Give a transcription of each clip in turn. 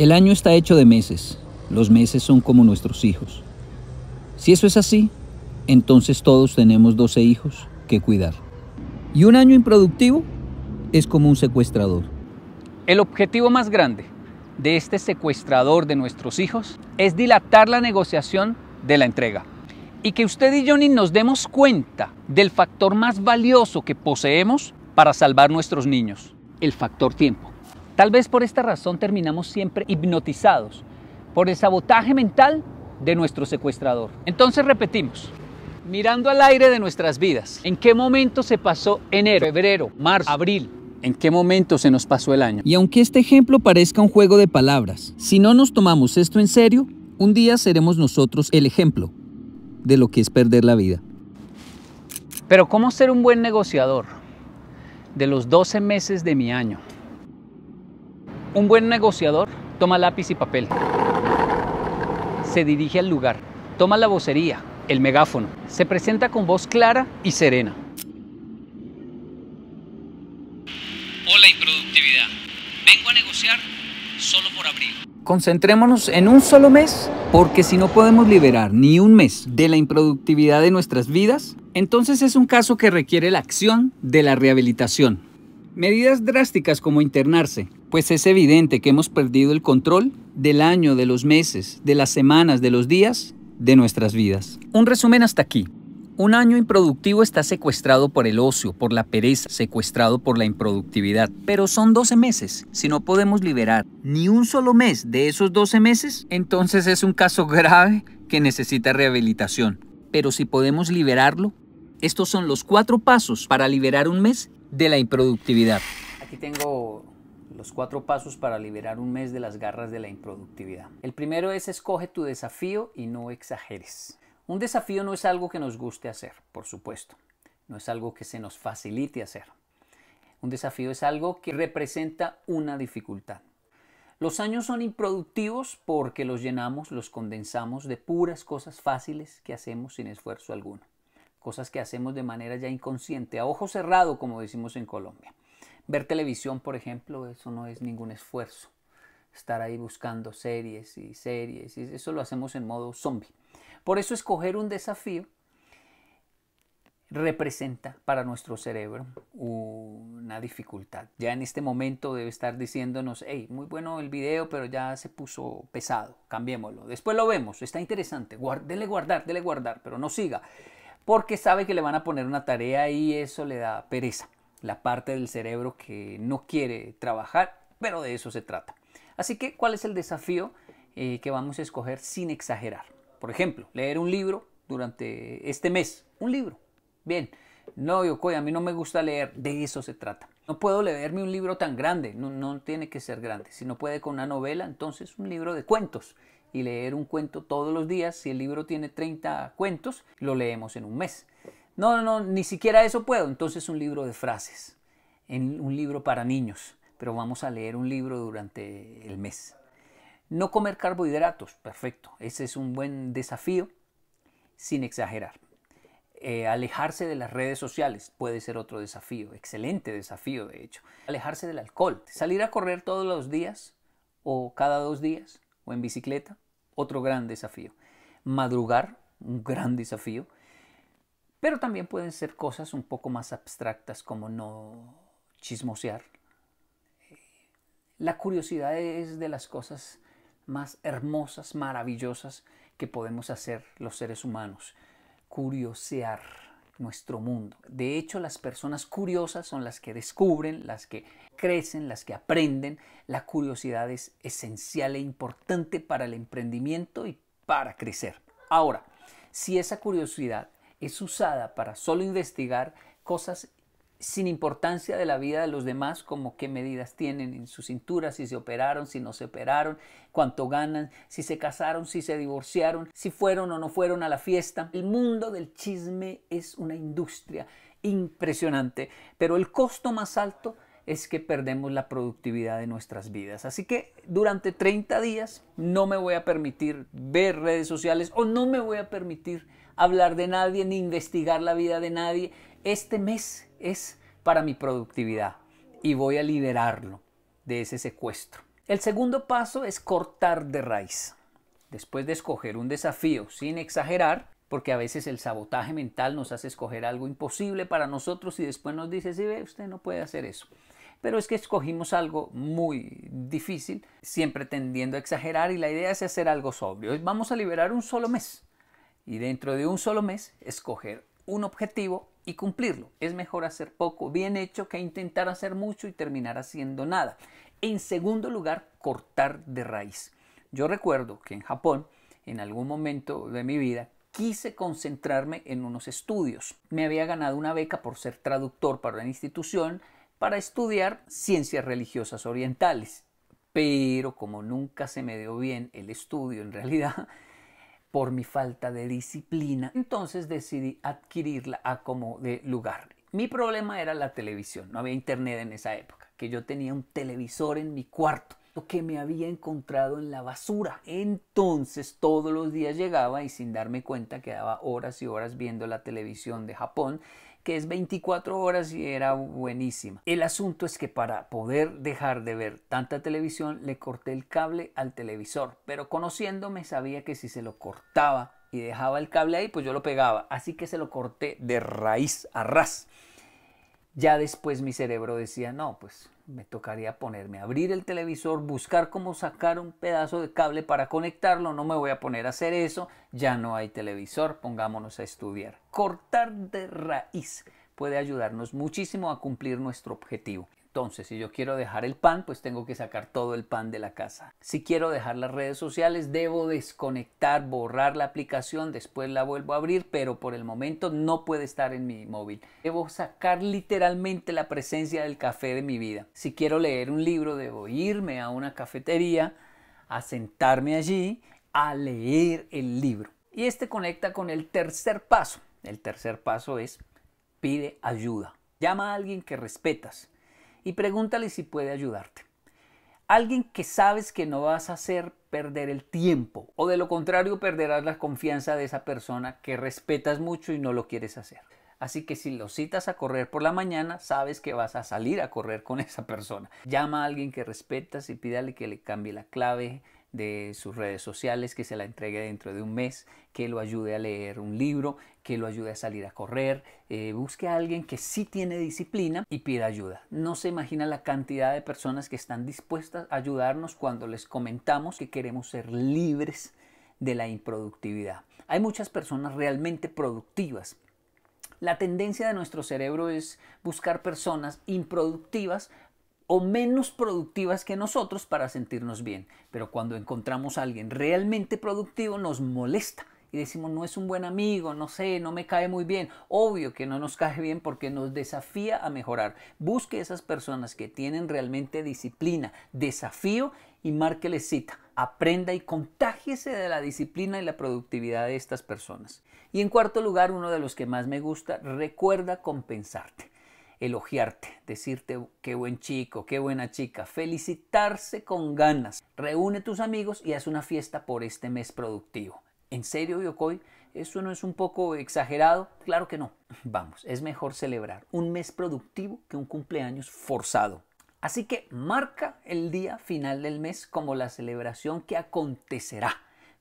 El año está hecho de meses. Los meses son como nuestros hijos. Si eso es así, entonces todos tenemos 12 hijos que cuidar. Y un año improductivo es como un secuestrador. El objetivo más grande de este secuestrador de nuestros hijos es dilatar la negociación de la entrega. Y que usted y Johnny nos demos cuenta del factor más valioso que poseemos para salvar nuestros niños, el factor tiempo. Tal vez por esta razón terminamos siempre hipnotizados por el sabotaje mental de nuestro secuestrador. Entonces repetimos, mirando al aire de nuestras vidas, ¿en qué momento se pasó enero, febrero, marzo, abril? ¿En qué momento se nos pasó el año? Y aunque este ejemplo parezca un juego de palabras, si no nos tomamos esto en serio, un día seremos nosotros el ejemplo de lo que es perder la vida. Pero ¿cómo ser un buen negociador de los 12 meses de mi año? Un buen negociador toma lápiz y papel. Se dirige al lugar, toma la vocería, el megáfono. Se presenta con voz clara y serena. Hola improductividad. Vengo a negociar solo por abril. Concentrémonos en un solo mes, porque si no podemos liberar ni un mes de la improductividad de nuestras vidas, entonces es un caso que requiere la acción de la rehabilitación. Medidas drásticas como internarse, pues es evidente que hemos perdido el control del año, de los meses, de las semanas, de los días, de nuestras vidas. Un resumen hasta aquí. Un año improductivo está secuestrado por el ocio, por la pereza, secuestrado por la improductividad. Pero son 12 meses. Si no podemos liberar ni un solo mes de esos 12 meses, entonces es un caso grave que necesita rehabilitación. Pero si podemos liberarlo, estos son los cuatro pasos para liberar un mes de la improductividad. Aquí tengo los cuatro pasos para liberar un mes de las garras de la improductividad. El primero es escoge tu desafío y no exageres. Un desafío no es algo que nos guste hacer, por supuesto. No es algo que se nos facilite hacer. Un desafío es algo que representa una dificultad. Los años son improductivos porque los llenamos, los condensamos de puras cosas fáciles que hacemos sin esfuerzo alguno. Cosas que hacemos de manera ya inconsciente, a ojo cerrado, como decimos en Colombia. Ver televisión, por ejemplo, eso no es ningún esfuerzo. Estar ahí buscando series y series, y eso lo hacemos en modo zombie. Por eso escoger un desafío representa para nuestro cerebro una dificultad. Ya en este momento debe estar diciéndonos, hey, muy bueno el video, pero ya se puso pesado, cambiémoslo. Después lo vemos, está interesante, Guard guardar, dele guardar, pero no siga, porque sabe que le van a poner una tarea y eso le da pereza la parte del cerebro que no quiere trabajar, pero de eso se trata. Así que, ¿cuál es el desafío eh, que vamos a escoger sin exagerar? Por ejemplo, leer un libro durante este mes, un libro. Bien, no, Yokoi, a mí no me gusta leer, de eso se trata. No puedo leerme un libro tan grande, no, no tiene que ser grande. Si no puede con una novela, entonces un libro de cuentos y leer un cuento todos los días. Si el libro tiene 30 cuentos, lo leemos en un mes. No, no, no, ni siquiera eso puedo. Entonces un libro de frases, un libro para niños, pero vamos a leer un libro durante el mes. No comer carbohidratos, perfecto. Ese es un buen desafío, sin exagerar. Eh, alejarse de las redes sociales puede ser otro desafío, excelente desafío de hecho. Alejarse del alcohol, salir a correr todos los días o cada dos días o en bicicleta, otro gran desafío. Madrugar, un gran desafío. Pero también pueden ser cosas un poco más abstractas como no chismosear. Eh, la curiosidad es de las cosas más hermosas, maravillosas que podemos hacer los seres humanos. Curiosear nuestro mundo. De hecho, las personas curiosas son las que descubren, las que crecen, las que aprenden. La curiosidad es esencial e importante para el emprendimiento y para crecer. Ahora, si esa curiosidad es usada para solo investigar cosas sin importancia de la vida de los demás, como qué medidas tienen en su cintura, si se operaron, si no se operaron, cuánto ganan, si se casaron, si se divorciaron, si fueron o no fueron a la fiesta. El mundo del chisme es una industria impresionante, pero el costo más alto es que perdemos la productividad de nuestras vidas. Así que durante 30 días no me voy a permitir ver redes sociales o no me voy a permitir hablar de nadie ni investigar la vida de nadie. Este mes es para mi productividad y voy a liberarlo de ese secuestro. El segundo paso es cortar de raíz. Después de escoger un desafío sin exagerar, porque a veces el sabotaje mental nos hace escoger algo imposible para nosotros y después nos dice, si ve, usted no puede hacer eso. Pero es que escogimos algo muy difícil, siempre tendiendo a exagerar y la idea es hacer algo sobrio. Vamos a liberar un solo mes y dentro de un solo mes escoger un objetivo y cumplirlo. Es mejor hacer poco bien hecho que intentar hacer mucho y terminar haciendo nada. En segundo lugar, cortar de raíz. Yo recuerdo que en Japón, en algún momento de mi vida, quise concentrarme en unos estudios. Me había ganado una beca por ser traductor para una institución para estudiar ciencias religiosas orientales. Pero como nunca se me dio bien el estudio en realidad, por mi falta de disciplina, entonces decidí adquirirla a como de lugar. Mi problema era la televisión, no había internet en esa época, que yo tenía un televisor en mi cuarto que me había encontrado en la basura. Entonces todos los días llegaba y sin darme cuenta quedaba horas y horas viendo la televisión de Japón que es 24 horas y era buenísima. El asunto es que para poder dejar de ver tanta televisión le corté el cable al televisor, pero conociéndome sabía que si se lo cortaba y dejaba el cable ahí, pues yo lo pegaba. Así que se lo corté de raíz a ras. Ya después mi cerebro decía, no, pues me tocaría ponerme a abrir el televisor, buscar cómo sacar un pedazo de cable para conectarlo, no me voy a poner a hacer eso, ya no hay televisor, pongámonos a estudiar. Cortar de raíz puede ayudarnos muchísimo a cumplir nuestro objetivo. Entonces, si yo quiero dejar el pan, pues tengo que sacar todo el pan de la casa. Si quiero dejar las redes sociales, debo desconectar, borrar la aplicación, después la vuelvo a abrir, pero por el momento no puede estar en mi móvil. Debo sacar literalmente la presencia del café de mi vida. Si quiero leer un libro, debo irme a una cafetería, a sentarme allí, a leer el libro. Y este conecta con el tercer paso. El tercer paso es pide ayuda. Llama a alguien que respetas y pregúntale si puede ayudarte. Alguien que sabes que no vas a hacer perder el tiempo o de lo contrario perderás la confianza de esa persona que respetas mucho y no lo quieres hacer. Así que si lo citas a correr por la mañana, sabes que vas a salir a correr con esa persona. Llama a alguien que respetas y pídale que le cambie la clave de sus redes sociales, que se la entregue dentro de un mes, que lo ayude a leer un libro, que lo ayude a salir a correr. Eh, busque a alguien que sí tiene disciplina y pida ayuda. No se imagina la cantidad de personas que están dispuestas a ayudarnos cuando les comentamos que queremos ser libres de la improductividad. Hay muchas personas realmente productivas. La tendencia de nuestro cerebro es buscar personas improductivas o menos productivas que nosotros para sentirnos bien. Pero cuando encontramos a alguien realmente productivo nos molesta y decimos no es un buen amigo, no sé, no me cae muy bien. Obvio que no nos cae bien porque nos desafía a mejorar. Busque esas personas que tienen realmente disciplina, desafío y márqueles cita. Aprenda y contágiese de la disciplina y la productividad de estas personas. Y en cuarto lugar, uno de los que más me gusta, recuerda compensarte elogiarte, decirte qué buen chico, qué buena chica, felicitarse con ganas. Reúne tus amigos y haz una fiesta por este mes productivo. ¿En serio, Yokoi? ¿Eso no es un poco exagerado? Claro que no. Vamos, es mejor celebrar un mes productivo que un cumpleaños forzado. Así que marca el día final del mes como la celebración que acontecerá,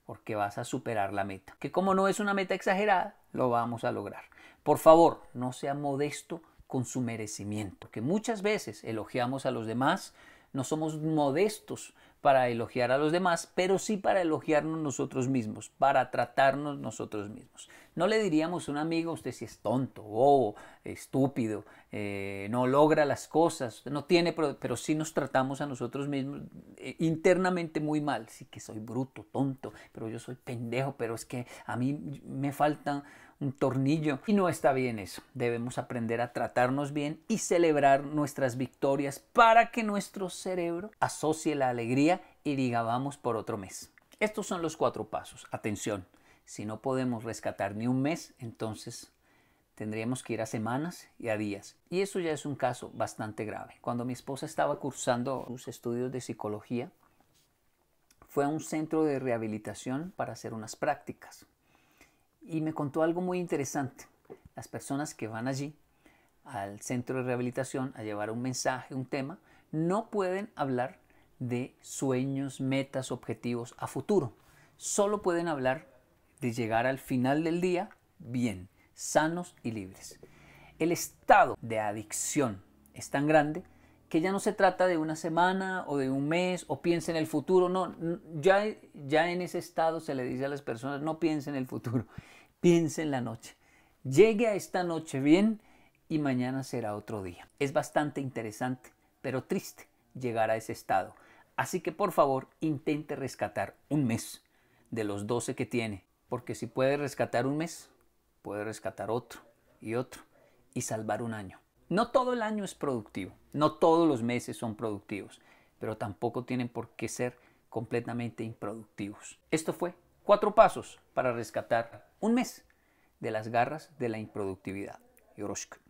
porque vas a superar la meta. Que como no es una meta exagerada, lo vamos a lograr. Por favor, no sea modesto con su merecimiento. que muchas veces elogiamos a los demás, no somos modestos para elogiar a los demás, pero sí para elogiarnos nosotros mismos, para tratarnos nosotros mismos. No le diríamos a un amigo, usted si es tonto, bobo, estúpido, eh, no logra las cosas, no tiene, pero, sí nos tratamos a nosotros mismos eh, internamente muy mal. Sí que soy bruto, tonto, pero yo soy pendejo, pero es que a mí me faltan un tornillo. Y no está bien eso. Debemos aprender a tratarnos bien y celebrar nuestras victorias para que nuestro cerebro asocie la alegría y diga vamos por otro mes. Estos son los cuatro pasos. Atención, si no podemos rescatar ni un mes, entonces tendríamos que ir a semanas y a días. Y eso ya es un caso bastante grave. Cuando mi esposa estaba cursando sus estudios de psicología, fue a un centro de rehabilitación para hacer unas prácticas y me contó algo muy interesante. Las personas que van allí al centro de rehabilitación a llevar un mensaje, un tema, no pueden hablar de sueños, metas, objetivos a futuro. Solo pueden hablar de llegar al final del día bien, sanos y libres. El estado de adicción es tan grande que ya no se trata de una semana o de un mes o piense en el futuro, no, ya, ya en ese estado se le dice a las personas, no piense en el futuro, piense en la noche. Llegue a esta noche bien y mañana será otro día. Es bastante interesante, pero triste llegar a ese estado. Así que por favor intente rescatar un mes de los 12 que tiene, porque si puede rescatar un mes, puede rescatar otro y otro y salvar un año. No todo el año es productivo, no todos los meses son productivos, pero tampoco tienen por qué ser completamente improductivos. Esto fue cuatro pasos para rescatar un mes de las garras de la improductividad. Yoroshiku.